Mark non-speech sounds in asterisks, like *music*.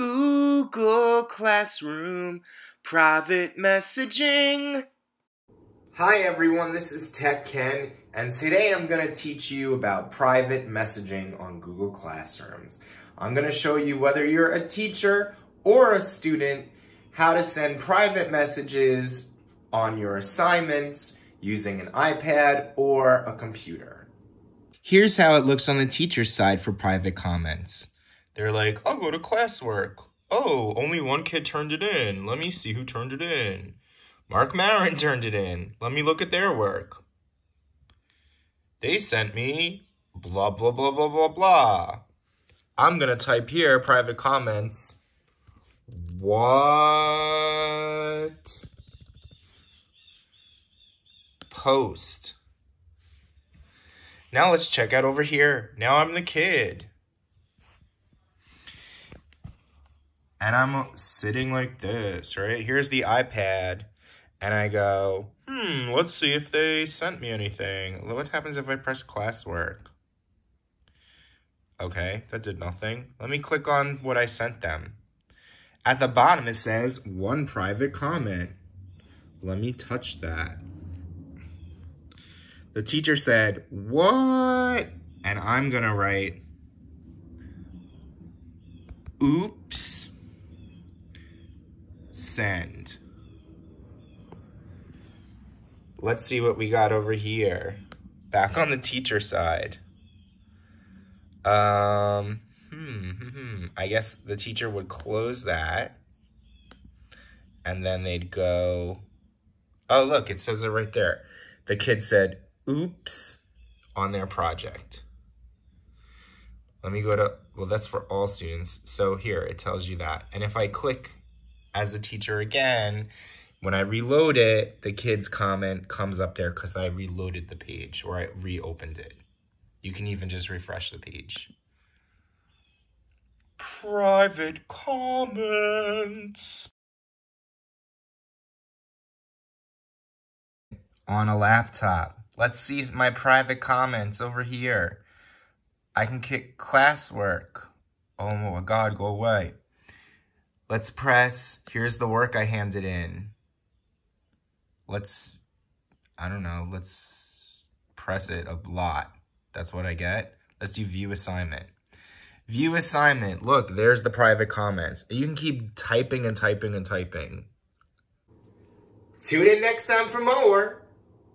Google Classroom private messaging. Hi everyone, this is Tech Ken, and today I'm going to teach you about private messaging on Google Classrooms. I'm going to show you whether you're a teacher or a student, how to send private messages on your assignments using an iPad or a computer. Here's how it looks on the teacher's side for private comments. They're like, I'll go to classwork. Oh, only one kid turned it in. Let me see who turned it in. Mark Marin *laughs* turned it in. Let me look at their work. They sent me blah, blah, blah, blah, blah, blah. I'm going to type here private comments. What post? Now let's check out over here. Now I'm the kid. and I'm sitting like this, right? Here's the iPad, and I go, hmm, let's see if they sent me anything. What happens if I press classwork? Okay, that did nothing. Let me click on what I sent them. At the bottom, it says one private comment. Let me touch that. The teacher said, what? And I'm going to write, oops send. Let's see what we got over here. Back on the teacher side. Um, hmm, hmm, hmm. I guess the teacher would close that. And then they'd go, oh, look, it says it right there. The kid said, oops, on their project. Let me go to, well, that's for all students. So here, it tells you that. And if I click as a teacher again, when I reload it, the kid's comment comes up there because I reloaded the page or I reopened it. You can even just refresh the page. Private comments. On a laptop. Let's see my private comments over here. I can kick classwork. Oh my god, go away. Let's press. Here's the work I handed in. Let's, I don't know, let's press it a lot. That's what I get. Let's do view assignment. View assignment. Look, there's the private comments. You can keep typing and typing and typing. Tune in next time for more.